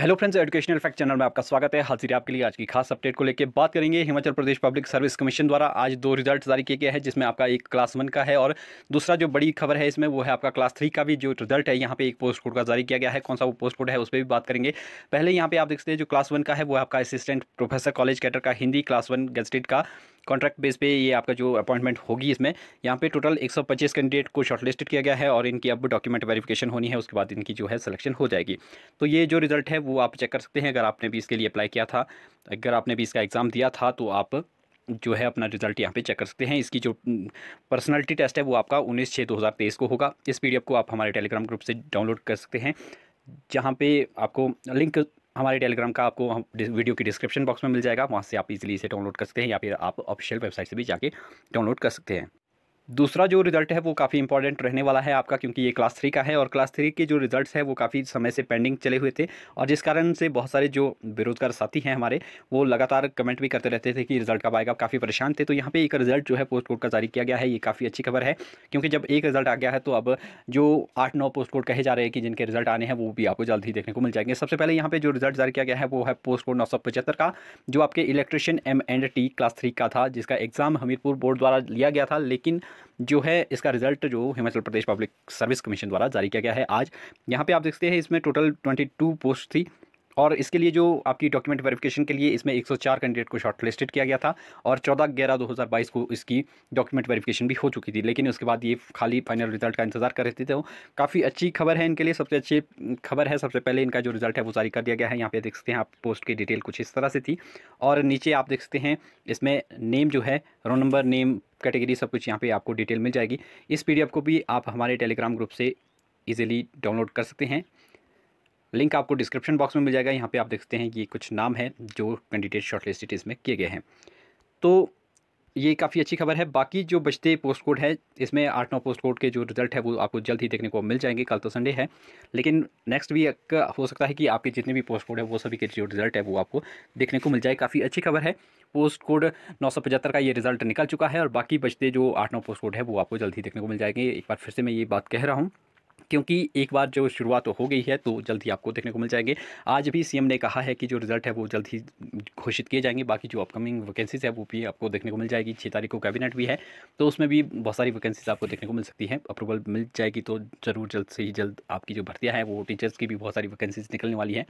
hello friends educational fact channel में आपका स्वागत है हाजिर आपके लिए आज की खास अपडेट को लेकर बात करेंगे Himachal Pradesh public service commission द्वारा आज दो रिजल्ट जारी किए गए हैं जिसमें आपका एक क्लास वन का है और दूसरा जो बड़ी खबर है इसमें वो है आपका क्लास थ्री का भी जो रिजल्ट है यहाँ पे एक पोस्ट कोड का जारी किया गया है कौन सा वो पोस्ट कोड है उस पर भी बात करेंगे पहले यहाँ पे आप देख सकते हैं जो क्लास वन का है वो आपका असिस्टेंट प्रोफेसर कॉलेज कैटर का हिंदी क्लास वन गजटेड का कॉन्ट्रैक्ट बेस पे ये आपका जो अपॉइंटमेंट होगी इसमें यहाँ पे टोटल 125 कैंडिडेट को शॉर्टलिस्टेड किया गया है और इनकी अब डॉक्यूमेंट वेरिफिकेशन होनी है उसके बाद इनकी जो है सिलेक्शन हो जाएगी तो ये जो रिजल्ट है वो आप चेक कर सकते हैं अगर आपने भी इसके लिए अप्लाई किया था अगर आपने भी इसका एग्ज़ाम दिया था तो आप जो है अपना रिजल्ट यहाँ पे चेक कर सकते हैं इसकी जो पर्सनालिटी टेस्ट है वो आपका उन्नीस छः दो हज़ार तेईस को होगा इस पीडीएफ को आप हमारे टेलीग्राम ग्रुप से डाउनलोड कर सकते हैं जहाँ पे आपको लिंक हमारे टेलीग्राम का आपको वीडियो की डिस्क्रिप्शन बॉक्स में मिल जाएगा वहाँ से आप इजीली इसे डाउनलोड कर सकते हैं या फिर आप ऑफिशियल वेबसाइट से भी जाके डाउनलोड कर सकते हैं दूसरा जो रिजल्ट है वो काफ़ी इंपॉर्टेंट रहने वाला है आपका क्योंकि ये क्लास थ्री का है और क्लास थ्री के जो रिजल्ट्स हैं वो काफ़ी समय से पेंडिंग चले हुए थे और जिस कारण से बहुत सारे जो बेरोजगार साथी हैं हमारे वो लगातार कमेंट भी करते रहते थे कि रिजल्ट कब आएगा काफ़ी परेशान थे तो यहाँ पे एक रिजल्ट जो है पोस्ट कोड का जारी किया गया है ये काफ़ी अच्छी खबर है क्योंकि जब एक रिजल्ट आ गया है तो अब जो आठ नौ पोस्ट कोड कहे जा रहे हैं कि जिनके रिजल्ट आने हैं वो भी आपको जल्द ही देखने को मिल जाएंगे सबसे पहले यहाँ पर जो रिजल्ट जारी किया गया है वो है पोस्ट कोड नौ का जो आपके electrician M and T class three का था जिसका एग्ज़ाम हमीरपुर बोर्ड द्वारा लिया गया था लेकिन जो है इसका रिजल्ट जो Himachal Pradesh public service commission द्वारा जारी किया गया है आज यहाँ पे आप देखते हैं इसमें टोटल ट्वेंटी टू पोस्ट थी और इसके लिए जो आपकी डॉक्यूमेंट वेरिफिकेशन के लिए इसमें 104 कैंडिडेट को शॉर्टलिस्टेड किया गया था और 14 ग्यारह 2022 को इसकी डॉक्यूमेंट वेरिफिकेशन भी हो चुकी थी लेकिन उसके बाद ये खाली फाइनल रिजल्ट का इंतजार कर रहे थे तो काफ़ी अच्छी खबर है इनके लिए सबसे अच्छी खबर है सबसे पहले इनका जो रिजल्ट है वो जारी कर दिया गया है यहाँ पे देख सकते हैं आप पोस्ट की डिटेल कुछ इस तरह से थी और नीचे आप देख सकते हैं इसमें नेम जो है रोल नंबर नेम कैटेगरी सब कुछ यहाँ पे आपको डिटेल मिल जाएगी इस पी को भी आप हमारे टेलीग्राम ग्रुप से ईजिली डाउनलोड कर सकते हैं लिंक आपको डिस्क्रिप्शन बॉक्स में मिल जाएगा यहाँ पर आप देख सकते हैं कि कुछ नाम है जो कैंडिडेट लिस्ट इसमें किए गए हैं तो ये काफ़ी अच्छी खबर है बाकी जो बचते पोस्ट कोड है इसमें आठ नौ पोस्ट कोड के जो रिजल्ट है वो आपको जल्द ही देखने को मिल जाएंगे कल तो संडे है लेकिन नेक्स्ट वीक हो सकता है कि आपके जितने भी पोस्ट कोड है वो सभी के जो रिजल्ट है वो आपको देखने को मिल जाए काफ़ी अच्छी खबर है पोस्ट कोड नौ सौ पचहत्तर का ये रिजल्ट निकल चुका है और बाकी बचते जो आठ नौ पोस्ट कोड है वो आपको जल्द ही देखने को मिल जाएंगे एक बार फिर से मैं ये बात कह रहा हूँ क्योंकि एक बार जो शुरुआत हो गई है तो जल्द ही आपको देखने को मिल जाएंगे आज भी सीएम ने कहा है कि जो रिजल्ट है वो जल्द ही घोषित किए जाएंगे बाकी जो अपकमिंग वैकेंसीज है वो भी आपको देखने को मिल जाएगी छः तारीख को कैबिनेट भी है तो उसमें भी बहुत सारी वैकेंसीज आपको देखने को मिल सकती है अप्रूवल मिल जाएगी तो ज़रूर जल्द से ही जल्द आपकी जो भर्तियाँ हैं वो टीचर्स की भी बहुत सारी वैकेंसीज निकलने वाली हैं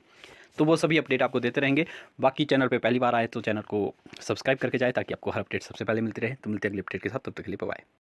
तो वो सभी अपडेट आपको देते रहेंगे बाकी चैनल पर पहली बार आए तो चैनल को सब्सक्राइब करके जाए ताकि आपको हर अपडेट सबसे पहले मिलती रहे तो मिलते अगली अपडेट के साथ तब तक के लिए पवाए